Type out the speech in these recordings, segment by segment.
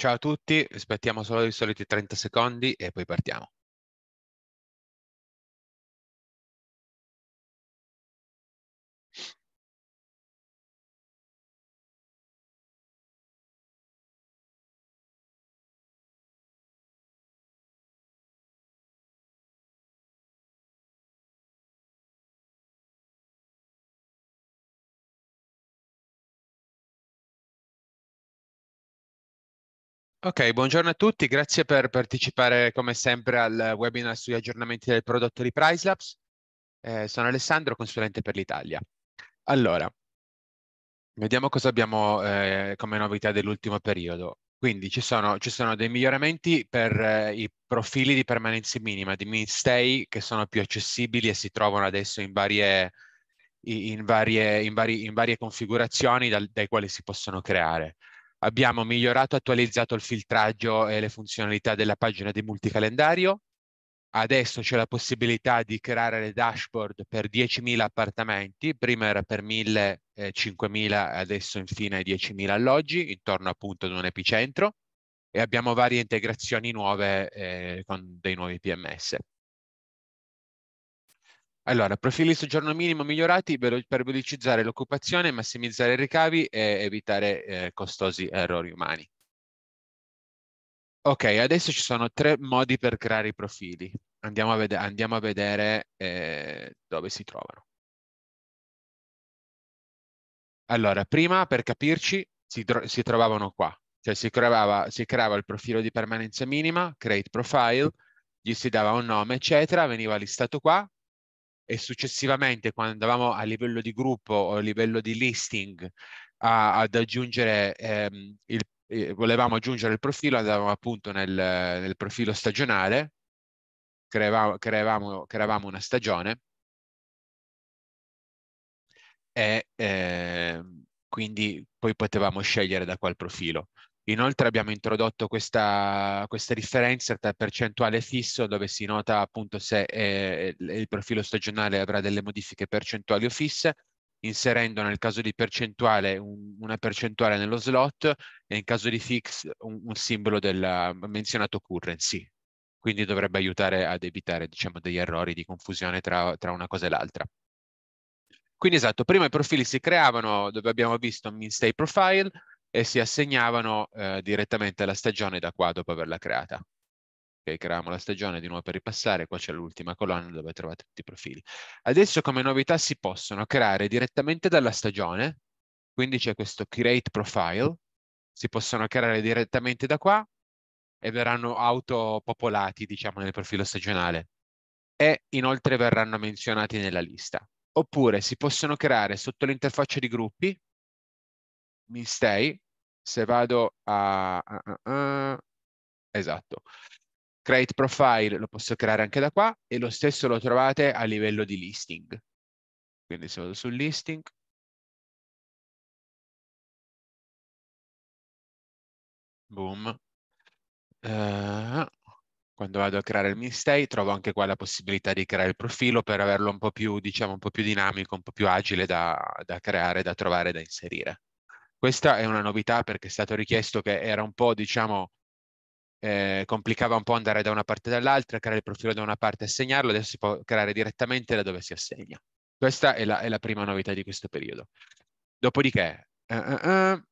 Ciao a tutti, aspettiamo solo i soliti 30 secondi e poi partiamo. Ok, buongiorno a tutti, grazie per partecipare come sempre al webinar sugli aggiornamenti del prodotto di PriceLabs. Eh, sono Alessandro, consulente per l'Italia. Allora, vediamo cosa abbiamo eh, come novità dell'ultimo periodo. Quindi ci sono, ci sono, dei miglioramenti per eh, i profili di permanenza minima, di mid stay, che sono più accessibili e si trovano adesso in varie, in varie, in varie, in varie configurazioni dal, dai quali si possono creare. Abbiamo migliorato e attualizzato il filtraggio e le funzionalità della pagina di multicalendario. Adesso c'è la possibilità di creare le dashboard per 10.000 appartamenti, prima era per 1.000, eh, 5.000, adesso infine 10.000 alloggi, intorno appunto ad un epicentro e abbiamo varie integrazioni nuove eh, con dei nuovi PMS. Allora, profili di soggiorno minimo migliorati per velocizzare l'occupazione, massimizzare i ricavi e evitare eh, costosi errori umani. Ok, adesso ci sono tre modi per creare i profili. Andiamo a, ved andiamo a vedere eh, dove si trovano. Allora, prima per capirci si, si trovavano qua, cioè si creava, si creava il profilo di permanenza minima, create profile, gli si dava un nome, eccetera, veniva listato qua, e successivamente quando andavamo a livello di gruppo o a livello di listing a, ad aggiungere ehm, il eh, volevamo aggiungere il profilo andavamo appunto nel, nel profilo stagionale creavamo, creavamo, creavamo una stagione e eh, quindi poi potevamo scegliere da qual profilo Inoltre abbiamo introdotto questa, questa differenza tra percentuale fisso, dove si nota appunto se eh, il profilo stagionale avrà delle modifiche percentuali o fisse, inserendo nel caso di percentuale un, una percentuale nello slot e in caso di fix un, un simbolo del menzionato currency. Quindi dovrebbe aiutare ad evitare diciamo, degli errori di confusione tra, tra una cosa e l'altra. Quindi esatto, prima i profili si creavano dove abbiamo visto min stay profile, e si assegnavano eh, direttamente alla stagione da qua dopo averla creata. Ok, creiamo la stagione di nuovo per ripassare, qua c'è l'ultima colonna dove trovate tutti i profili. Adesso come novità si possono creare direttamente dalla stagione, quindi c'è questo create profile, si possono creare direttamente da qua e verranno autopopolati, diciamo, nel profilo stagionale e inoltre verranno menzionati nella lista. Oppure si possono creare sotto l'interfaccia di gruppi, mi stay, se vado a... Uh, uh, esatto. Create profile lo posso creare anche da qua e lo stesso lo trovate a livello di listing. Quindi se vado sul listing, boom, Uh, quando vado a creare il mi stay, trovo anche qua la possibilità di creare il profilo per averlo un po' più, diciamo, un po' più dinamico, un po' più agile da, da creare, da trovare, da inserire. Questa è una novità perché è stato richiesto che era un po', diciamo, eh, complicava un po' andare da una parte e dall'altra, creare il profilo da una parte e assegnarlo, adesso si può creare direttamente da dove si assegna. Questa è la, è la prima novità di questo periodo. Dopodiché, uh, uh, uh,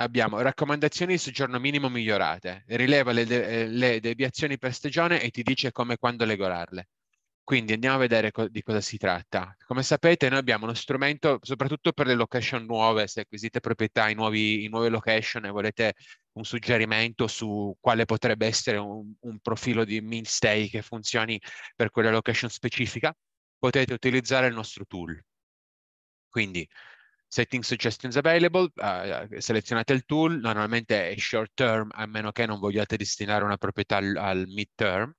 abbiamo raccomandazioni di soggiorno minimo migliorate, rileva le, de le, deviazioni per stagione e ti dice come e quando regolare, quindi andiamo a vedere co di cosa si tratta. Come sapete noi abbiamo uno strumento soprattutto per le location nuove, se acquisite proprietà in, nuovi, in nuove location e volete un suggerimento su quale potrebbe essere un, un profilo di mean stay che funzioni per quella location specifica, potete utilizzare il nostro tool. Quindi setting suggestions available, uh, selezionate il tool, normalmente è short term a meno che non vogliate destinare una proprietà al, al mid term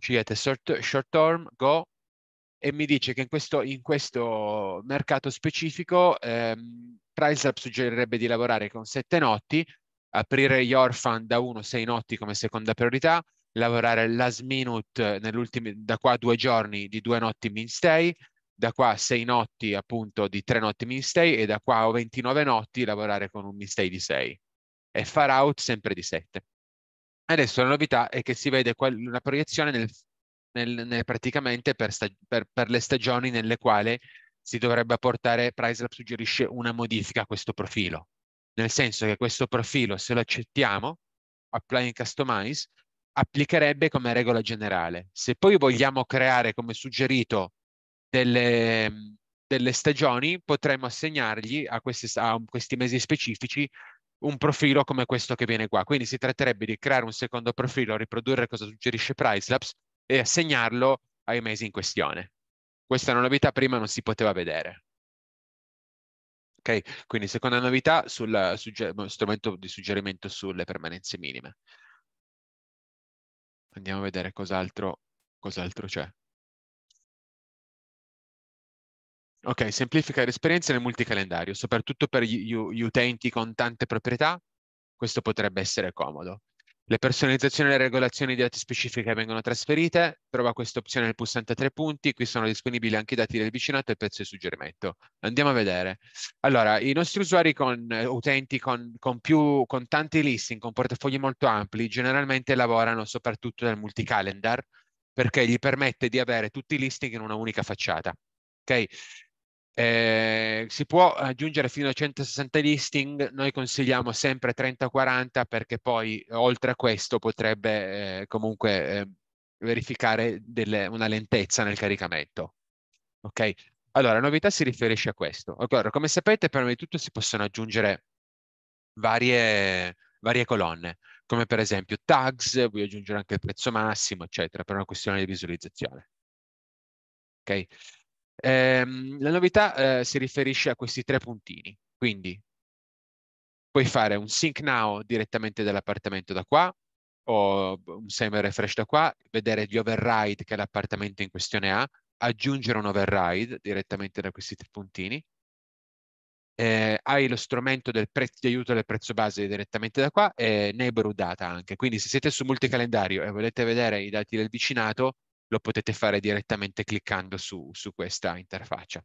CET eh, Short Term Go e mi dice che in questo, in questo mercato specifico ehm, PriceLab suggerirebbe di lavorare con sette notti, aprire gli Fund da 1 6 notti come seconda priorità, lavorare last minute eh, da qua a due giorni di due notti min stay, da qua a sei notti appunto di tre notti min stay e da qua a 29 notti lavorare con un min stay di 6 e far out sempre di 7. Adesso la novità è che si vede una proiezione nel, nel, nel praticamente per, stag- per, per, le stagioni nelle quali si dovrebbe portare, PriceLab suggerisce una modifica a questo profilo, nel senso che questo profilo, se lo accettiamo, applying customize, applicherebbe come regola generale. Se poi vogliamo creare, come suggerito, delle, delle stagioni, potremmo assegnargli a questi, a questi mesi specifici un profilo come questo che viene qua. Quindi si tratterebbe di creare un secondo profilo, riprodurre cosa suggerisce PriceLabs e assegnarlo ai mesi in questione. Questa è una novità, prima non si poteva vedere. Ok, Quindi seconda novità sul boh, strumento di suggerimento sulle permanenze minime. Andiamo a vedere cos'altro cos c'è. Ok, semplifica l'esperienza nel multicalendario, soprattutto per gli, gli utenti con tante proprietà, questo potrebbe essere comodo. Le personalizzazioni e le regolazioni di dati specifiche vengono trasferite, trova questa opzione nel pulsante a tre punti, qui sono disponibili anche i dati del vicinato e il pezzo di suggerimento. Andiamo a vedere. Allora, i nostri usuari con eh, utenti con, con, più, con tanti listing, con portafogli molto ampli, generalmente lavorano soprattutto nel multicalendar perché gli permette di avere tutti i listing in una unica facciata. Okay? Eh, si può aggiungere fino a 160 listing, noi consigliamo sempre 30-40 perché poi oltre a questo potrebbe eh, comunque eh, verificare delle, una lentezza nel caricamento. Ok, allora la novità si riferisce a questo. Allora, come sapete, prima di tutto si possono aggiungere varie, varie colonne, come per esempio tags, voglio aggiungere anche il prezzo massimo, eccetera, per una questione di visualizzazione. Ok. Ehm, la novità eh, si riferisce a questi tre puntini, quindi puoi fare un sync now direttamente dall'appartamento da qua o un semi refresh da qua, vedere gli override che l'appartamento in questione ha, aggiungere un override direttamente da questi tre puntini. Eh, hai lo strumento del di aiuto del prezzo base direttamente da qua e neighborhood data anche. Quindi se siete su multicalendario e volete vedere i dati del vicinato, lo potete fare direttamente cliccando su, su questa interfaccia.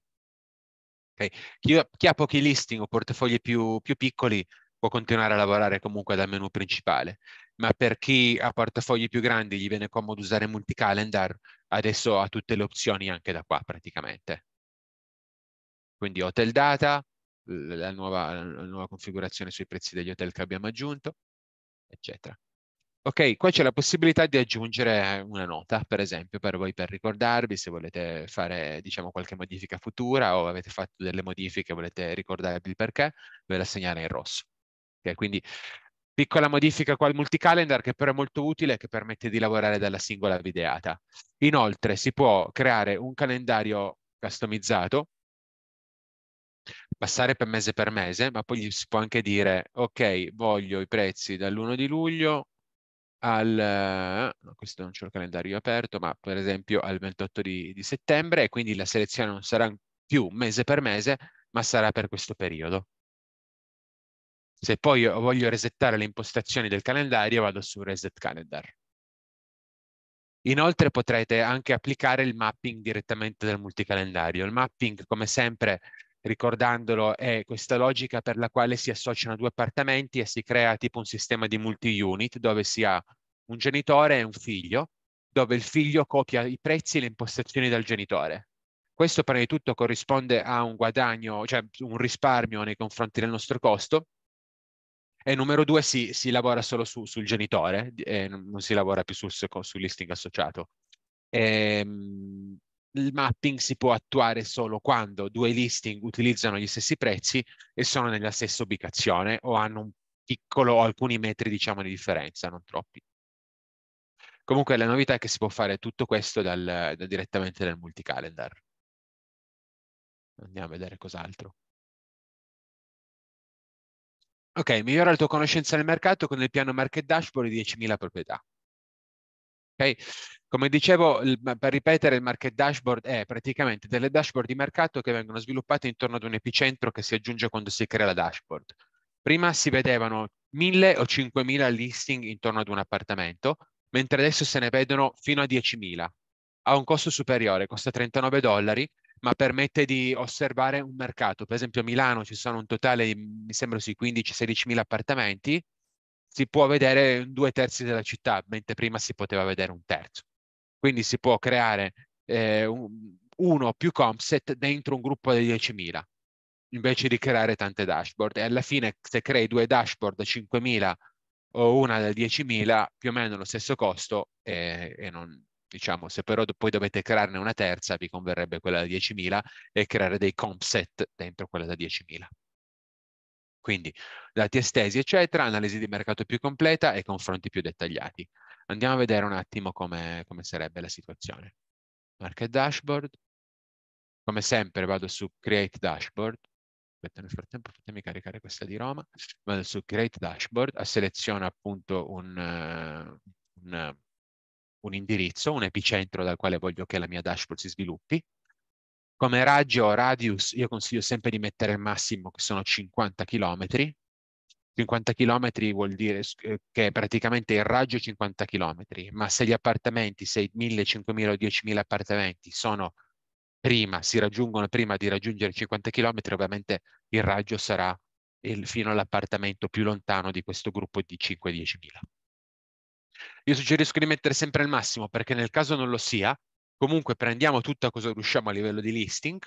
Okay. Chi, chi, ha pochi listing o portafogli più, più piccoli può continuare a lavorare comunque dal menu principale, ma per chi ha portafogli più grandi gli viene comodo usare multicalendar, adesso ha tutte le opzioni anche da qua praticamente. Quindi hotel data, la nuova, la nuova configurazione sui prezzi degli hotel che abbiamo aggiunto, eccetera. Ok, qua c'è la possibilità di aggiungere eh, una nota, per esempio, per voi per ricordarvi, se volete fare diciamo, qualche modifica futura o avete fatto delle modifiche e volete ricordarvi il perché, ve la segnala in rosso. Okay, quindi piccola modifica qua al multicalendar che però è molto utile e che permette di lavorare dalla singola videata. Inoltre si può creare un calendario customizzato, passare per mese per mese, ma poi si può anche dire ok, voglio i prezzi dall'1 di luglio al, no, questo non c'è il calendario aperto, ma per esempio al 28 di, di settembre e quindi la selezione non sarà più mese per mese, ma sarà per questo periodo. Se poi io voglio resettare le impostazioni del calendario, vado su Reset Calendar. Inoltre potrete anche applicare il mapping direttamente dal multicalendario. Il mapping, come sempre, ricordandolo è questa logica per la quale si associano due appartamenti e si crea tipo un sistema di multi-unit dove si ha un genitore e un figlio, dove il figlio copia i prezzi e le impostazioni dal genitore. Questo prima di tutto corrisponde a un guadagno, cioè un risparmio nei confronti del nostro costo, e numero due si, si lavora solo su, sul genitore, eh, non si lavora più sul, sul listing associato. E, ehm, il mapping si può attuare solo quando due listing utilizzano gli stessi prezzi e sono nella stessa ubicazione o hanno un piccolo o alcuni metri diciamo di differenza, non troppi. Comunque la novità è che si può fare tutto questo dal, da, direttamente dal multicalendar. Andiamo a vedere cos'altro. Ok, migliora la tua conoscenza del mercato con il piano Market Dashboard di 10.000 proprietà. Okay? Come dicevo, il, per ripetere, il market dashboard è praticamente delle dashboard di mercato che vengono sviluppate intorno ad un epicentro che si aggiunge quando si crea la dashboard. Prima si vedevano 1000 o 5000 listing intorno ad un appartamento, mentre adesso se ne vedono fino a 10.000. Ha un costo superiore, costa 39 dollari, ma permette di osservare un mercato. Per esempio a Milano ci sono un totale, mi sembra, sui 15-16 appartamenti, si può vedere due terzi della città, mentre prima si poteva vedere un terzo. Quindi si può creare eh, un, uno o più compset dentro un gruppo di 10.000 invece di creare tante dashboard e alla fine se crei due dashboard da 5.000 o una da 10.000 più o meno lo stesso costo e, e non, diciamo se però poi dovete crearne una terza vi converrebbe quella da 10.000 e creare dei comp set dentro quella da 10.000 quindi dati estesi, eccetera, analisi di mercato più completa e confronti più dettagliati. Andiamo a vedere un attimo come, come sarebbe la situazione. Market dashboard. Come sempre vado su Create Dashboard. Aspetta, nel frattempo fatemi caricare questa di Roma. Vado su Create Dashboard, seleziono appunto un, un, un indirizzo, un epicentro dal quale voglio che la mia dashboard si sviluppi. Come raggio o radius io consiglio sempre di mettere il massimo che sono 50 km. 50 km vuol dire eh, che praticamente il raggio è 50 km, ma se gli appartamenti, se i 1000, 5000 o 10000 appartamenti sono prima, si raggiungono prima di raggiungere 50 km, ovviamente il raggio sarà il, fino all'appartamento più lontano di questo gruppo di 5 10000 Io suggerisco di mettere sempre il massimo perché nel caso non lo sia, Comunque prendiamo tutta cosa riusciamo a livello di listing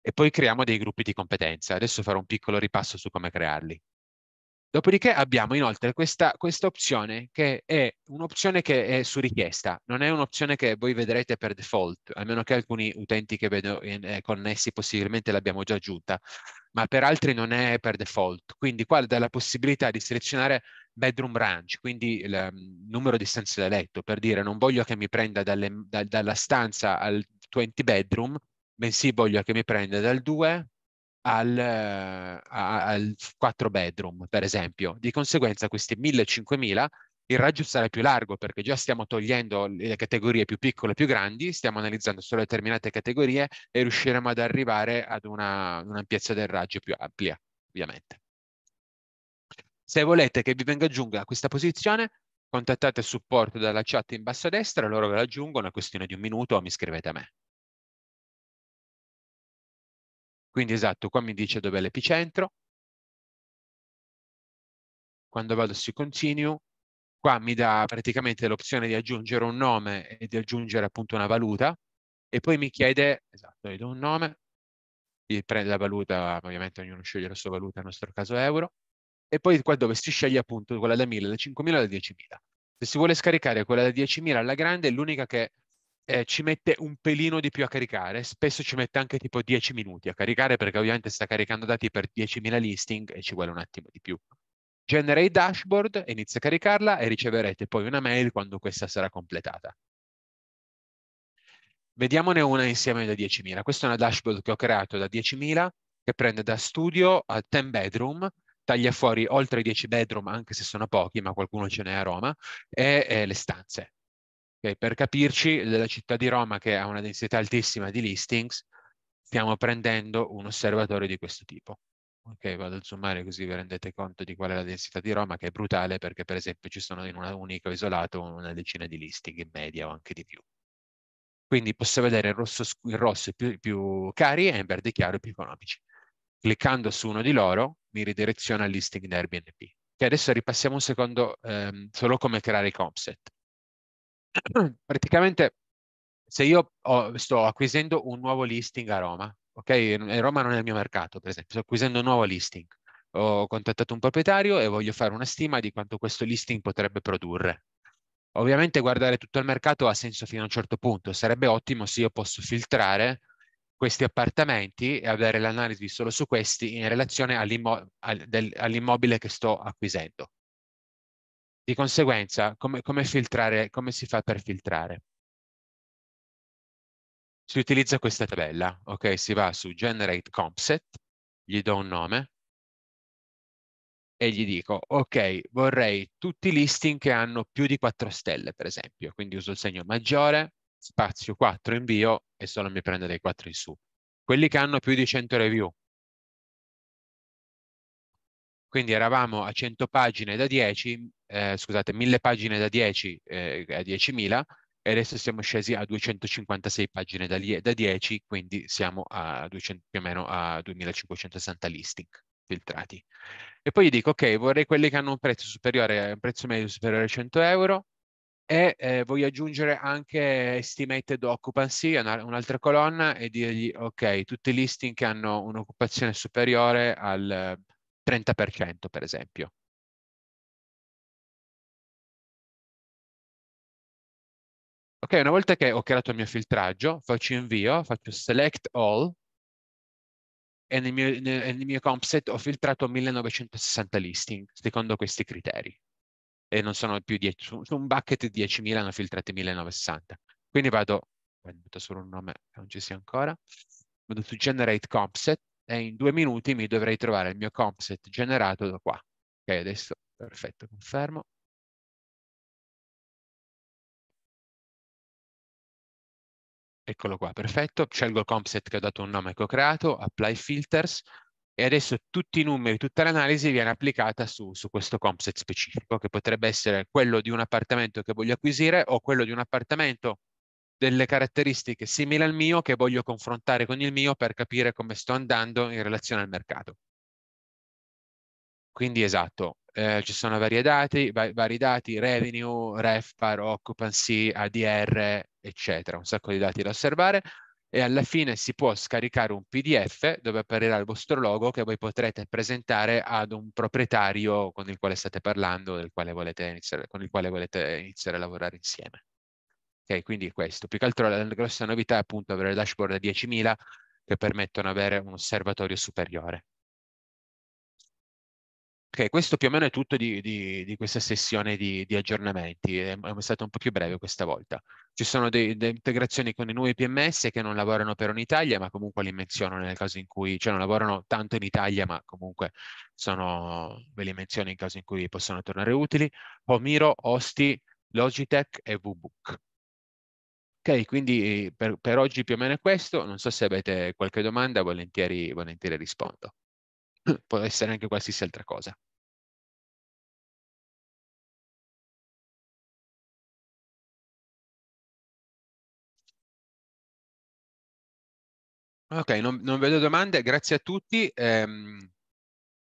e poi creiamo dei gruppi di competenza. Adesso farò un piccolo ripasso su come crearli. Dopodiché abbiamo inoltre questa, questa opzione che è un'opzione che è su richiesta, non è un'opzione che voi vedrete per default, a meno che alcuni utenti che vedo in, eh, connessi possibilmente l'abbiamo già aggiunta, ma per altri non è per default. Quindi qua dà la possibilità di selezionare bedroom range, quindi il um, numero di stanze da letto, per dire non voglio che mi prenda dalle, da, dalla stanza al 20 bedroom, bensì voglio che mi prenda dal 2 al, eh, a, al 4 bedroom, per esempio. Di conseguenza questi 1000-5000 il raggio sarà più largo perché già stiamo togliendo le categorie più piccole e più grandi, stiamo analizzando solo determinate categorie e riusciremo ad arrivare ad un'ampiezza del raggio più ampia, ovviamente. Se volete che vi venga aggiunta a questa posizione, contattate il supporto dalla chat in basso a destra, loro ve la aggiungono, è questione di un minuto o mi scrivete a me. Quindi esatto, qua mi dice dov'è l'epicentro. Quando vado su continue, qua mi dà praticamente l'opzione di aggiungere un nome e di aggiungere appunto una valuta e poi mi chiede, esatto, gli do un nome, gli prende la valuta, ovviamente ognuno sceglie la sua valuta, nel nostro caso euro, e poi qua dove si sceglie appunto quella da 1000, da 5000 o da 10000. Se si vuole scaricare quella da 10.000 alla grande, l'unica che eh, ci mette un pelino di più a caricare, spesso ci mette anche tipo 10 minuti a caricare perché ovviamente sta caricando dati per 10.000 listing e ci vuole un attimo di più. Genera dashboard, inizia a caricarla e riceverete poi una mail quando questa sarà completata. Vediamone una insieme da 10.000. Questa è una dashboard che ho creato da 10.000 che prende da studio a 10 bedroom, taglia fuori oltre i 10 bedroom anche se sono pochi, ma qualcuno ce n'è a Roma, e eh, le stanze Okay, per capirci, la città di Roma, che ha una densità altissima di listings, stiamo prendendo un osservatorio di questo tipo. Ok, vado a zoomare così vi rendete conto di qual è la densità di Roma, che è brutale perché per esempio ci sono in un unico isolato una decina di listing in media o anche di più. Quindi posso vedere il rosso, il rosso più, più cari e in verde chiaro più economici. Cliccando su uno di loro mi ridireziona al listing di Airbnb. E adesso ripassiamo un secondo ehm, solo come creare i comset praticamente se io ho, sto acquisendo un nuovo listing a Roma, ok? Roma non è il mio mercato, per esempio, sto acquisendo un nuovo listing. Ho contattato un proprietario e voglio fare una stima di quanto questo listing potrebbe produrre. Ovviamente guardare tutto il mercato ha senso fino a un certo punto, sarebbe ottimo se io posso filtrare questi appartamenti e avere l'analisi solo su questi in relazione all'immo- all'immobile che sto acquisendo. Di conseguenza, come, come, filtrare, come si fa per filtrare? Si utilizza questa tabella, ok? Si va su Generate Compset, gli do un nome e gli dico, ok, vorrei tutti i listing che hanno più di 4 stelle, per esempio. Quindi uso il segno maggiore, spazio 4, invio e solo mi prendo dai 4 in su. Quelli che hanno più di 100 review, quindi eravamo a 100 pagine da 10, eh, scusate, 1000 pagine da 10 eh, a 10.000 e adesso siamo scesi a 256 pagine da, da 10, quindi siamo a 200, più o meno a 2560 listing filtrati. E poi gli dico, ok, vorrei quelli che hanno un prezzo superiore, un prezzo medio superiore a 100 euro, e eh, voglio aggiungere anche estimated occupancy, un'altra colonna, e dirgli, ok, tutti i listing che hanno un'occupazione superiore al 30%, per esempio. Ok, una volta che ho creato il mio filtraggio, faccio invio, faccio select all e nel mio, nel, nel mio comp set ho filtrato 1960 listing secondo questi criteri e non sono più 10, su, un bucket 10.000 hanno filtrati 1960. Quindi vado, metto solo un nome che non ci sia ancora, vado su generate comp set e in due minuti mi dovrei trovare il mio comp set generato da qua. Ok, adesso perfetto, confermo. eccolo qua, perfetto, scelgo il compset che ho dato un nome che ho creato, apply filters, e adesso tutti i numeri, tutta l'analisi viene applicata su, su, questo compset specifico, che potrebbe essere quello di un appartamento che voglio acquisire o quello di un appartamento delle caratteristiche simili al mio che voglio confrontare con il mio per capire come sto andando in relazione al mercato. Quindi esatto, eh, ci sono vari dati, va- vari dati, revenue, REFPAR, occupancy, ADR, eccetera, un sacco di dati da osservare e alla fine si può scaricare un PDF dove apparirà il vostro logo che voi potrete presentare ad un proprietario con il quale state parlando, del quale volete iniziare, con il quale volete iniziare a lavorare insieme. Ok, quindi questo. Più che altro la grossa novità è appunto avere il dashboard a 10.000 che permettono di avere un osservatorio superiore. Ok, questo più o meno è tutto di, di, di questa sessione di, di aggiornamenti, è, è stata un po' più breve questa volta. Ci sono delle integrazioni con i nuovi PMS che non lavorano però in Italia, ma comunque li menziono nel caso in cui, cioè non lavorano tanto in Italia, ma comunque sono, ve li menziono in caso in cui possono tornare utili. Pomiro, Osti, Logitech e VBook. Ok, quindi eh, per, per oggi più o meno è questo, non so se avete qualche domanda, volentieri, volentieri rispondo. può essere anche qualsiasi altra cosa. Ok, non, non, vedo domande, grazie a tutti. Ehm,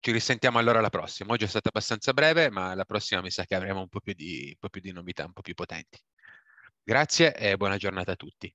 ci risentiamo allora alla prossima. Oggi è stata abbastanza breve, ma la prossima mi sa che avremo un po' più di, po più di novità, un po' più potenti. Grazie e buona giornata a tutti.